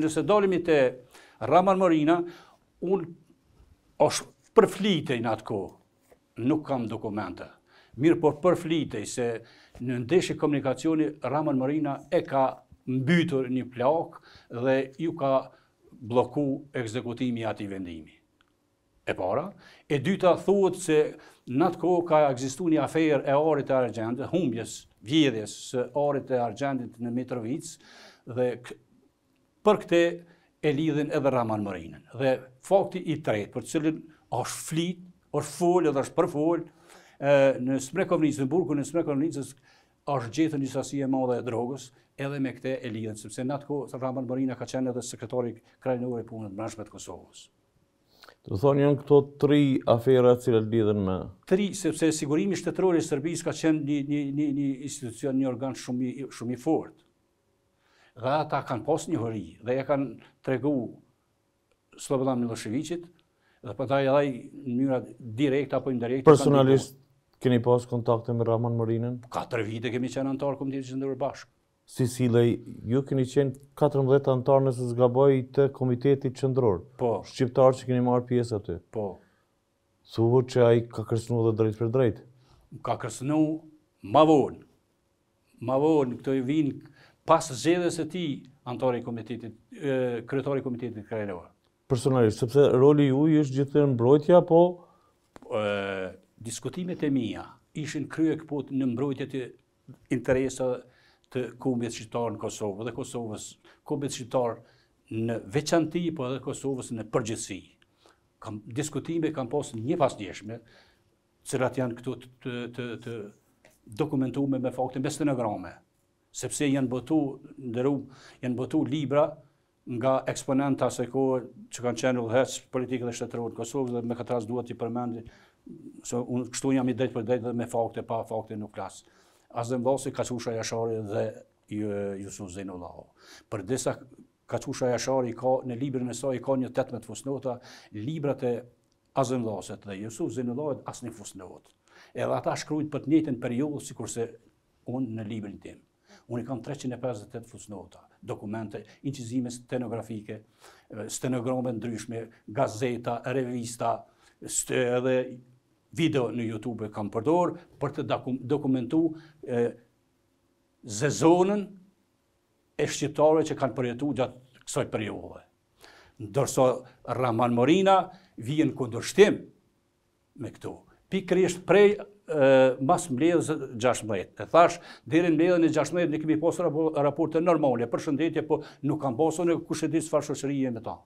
Nëse dolimi të Ramar Morina, unë është përflitej në atë kohë, nuk kam dokumenta. Mirë por përflitej se në ndeshe komunikacioni, Ramar Morina e ka mbytur një plak dhe ju ka bloku ekzekutimi ati vendimi. E para, e dyta thuhet se në atë kohë ka egzistu një aferë e arit të argjendit, humbjes vjedhjes së arit të argjendit në Mitrovic, dhe për këte e lidhin edhe Raman Mërinën. Dhe fakti i tretë, për cilin është flit, është folë, edhe është përfolë, në Smrekovnicë, në Burgu, në Smrekovnicës, është gjithë një sasi e madhe e drogës, edhe me këte e lidhen, sepse në atë ko, Raman Mërina ka qenë edhe sekretari krajnore i punët mërshmet Kosovës. Të thonë janë këto tri aferat cilë e lidhen me? Tri, sepse sigurimi shtetërori i ka qenë një institucion, një organ shumë i fortë dhe ata kanë pos një hëri dhe ja kanë tregu Slobodan Miloševiqit, dhe përta e edhe në njëra direkt apo indirekt. Personalisht keni pas kontakte me Raman Mërinën? 4 vite kemi qenë antarë Komitetit Gjendërë Bashkë. Si si ju keni qenë 14 antarë nëse zgaboj të Komitetit Qëndror. Po. Shqiptarë që keni marë pjesë aty. Po. Thuvë që a i ka kërsnu dhe drejt për drejt? Ka kërsnu ma vonë. Ma vonë, këto i vinë pas zgjedhjes së tij antar i komitetit kryetari i komitetit krajror. Personalisht, sepse roli juaj është gjithë mbrojtja po? e, diskutimet e mia ishin krye këpot në mbrojtje të interesa të kumbjet shqiptar në Kosovë dhe Kosovës, kumbjet shqiptar në veçanti, po edhe Kosovës në përgjithsi. Kam, diskutime kam posë një pas njëshme, cilat janë këtu të, të, të dokumentume me fakte, me stenograme sepse janë botu, ndërru, janë botu libra nga eksponenta se kohë që kanë qenë u hecë politikë dhe shtetërurë Kosovë dhe me këtë rasë duhet i përmendi, se unë kështu jam i drejtë për drejtë dhe me fakte, pa fakte nuk lasë. Asë dhe mbasi Kacusha Jashari dhe Jusuf Zeynullahu. Për disa Kacusha Jashari ka, në librin e saj ka një 18 fusnota, librat e Azëndoset dhe Jusuf Zeynullahu asë një fusnotë. Edhe ata shkrujt për të njëtën periodë, si kurse unë në librin timë unë i kam 358 fusnota, dokumente, incizime stenografike, stenogrome ndryshme, gazeta, revista, edhe video në Youtube kam përdor, për të dokumentu zezonën e shqiptare që kanë përjetu gjatë kësoj periode. Ndërso Raman Morina vijen këndërshtim me këtu. Pikrish prej mas mbledhës 16. E thash, dhere mbledhën e 16 në kemi posë raporte normale, për shëndetje, po nuk kam posë në kushe së farë me ta.